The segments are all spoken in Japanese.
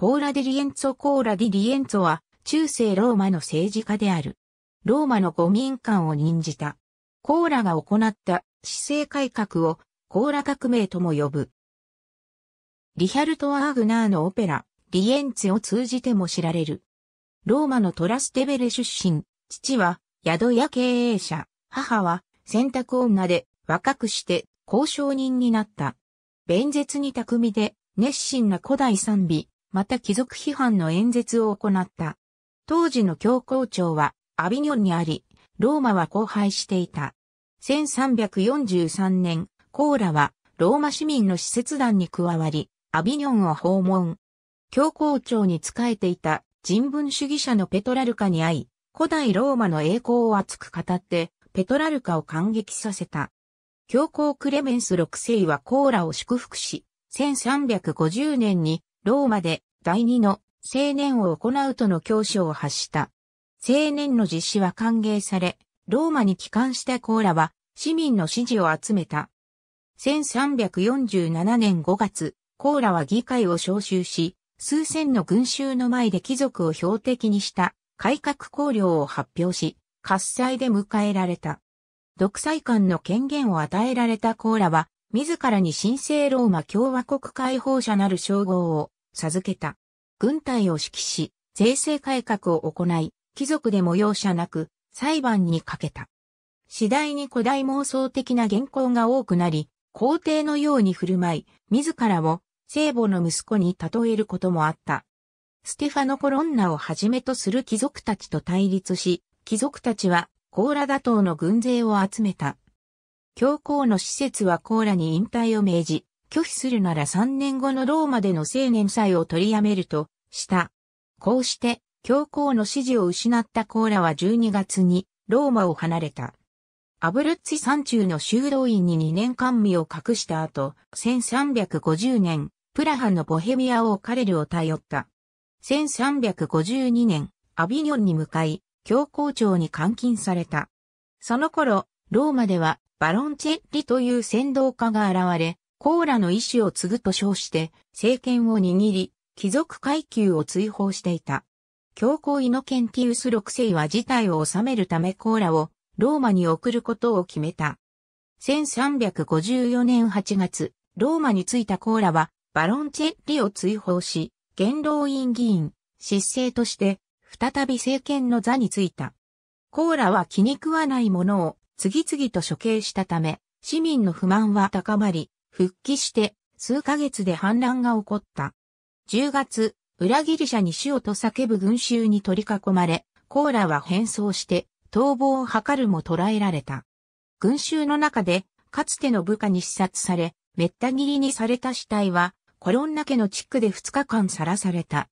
コーラ・デ・リエンツォコーラ・デ・ィ・リエンツォは中世ローマの政治家である。ローマの五民間を任じた。コーラが行った市政改革をコーラ革命とも呼ぶ。リヒャルト・アーグナーのオペラ、リエンツを通じても知られる。ローマのトラステベレ出身、父は宿屋経営者、母は洗濯女で若くして交渉人になった。弁舌に巧みで熱心な古代賛美、また貴族批判の演説を行った。当時の教皇庁はアビニョンにあり、ローマは荒廃していた。1343年、コーラはローマ市民の施設団に加わり、アビニョンを訪問。教皇庁に仕えていた人文主義者のペトラルカに会い、古代ローマの栄光を熱く語って、ペトラルカを感激させた。教皇クレメンス6世はコーラを祝福し、1350年にローマで第二の青年を行うとの教書を発した。青年の実施は歓迎され、ローマに帰還したコーラは市民の支持を集めた。1347年5月、コーラは議会を招集し、数千の群衆の前で貴族を標的にした改革綱領を発表し、喝采で迎えられた。独裁官の権限を与えられたコーラは、自らに神聖ローマ共和国解放者なる称号を授けた。軍隊を指揮し、税制改革を行い、貴族でも容赦なく裁判にかけた。次第に古代妄想的な原稿が多くなり、皇帝のように振る舞い、自らを聖母の息子に例えることもあった。ステファノ・コロンナをはじめとする貴族たちと対立し、貴族たちはコーラ打倒の軍勢を集めた。教皇の施設はコーラに引退を命じ、拒否するなら3年後のローマでの青年祭を取りやめると、した。こうして、教皇の支持を失ったコーラは12月に、ローマを離れた。アブルッツィ山中の修道院に2年間身を隠した後、1350年、プラハのボヘミア王カレルを頼った。1352年、アビニョンに向かい、教皇庁に監禁された。その頃、ローマではバロンチェッリという先導家が現れ、コーラの意志を継ぐと称して政権を握り、貴族階級を追放していた。教皇イノケンティウス六世は事態を収めるためコーラをローマに送ることを決めた。1354年8月、ローマに着いたコーラはバロンチェッリを追放し、元老院議員、失政として再び政権の座についた。コーラは気に食わないものを次々と処刑したため、市民の不満は高まり、復帰して数ヶ月で反乱が起こった。10月、裏ギリシャに死をと叫ぶ群衆に取り囲まれ、コーラは変装して逃亡を図るも捕らえられた。群衆の中で、かつての部下に視察され、滅多切りにされた死体は、コロンナ家の地区で2日間さらされた。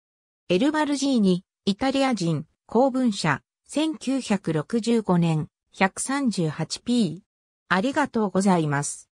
エルバルジーニ、イタリア人、公文社、1965年、138p。ありがとうございます。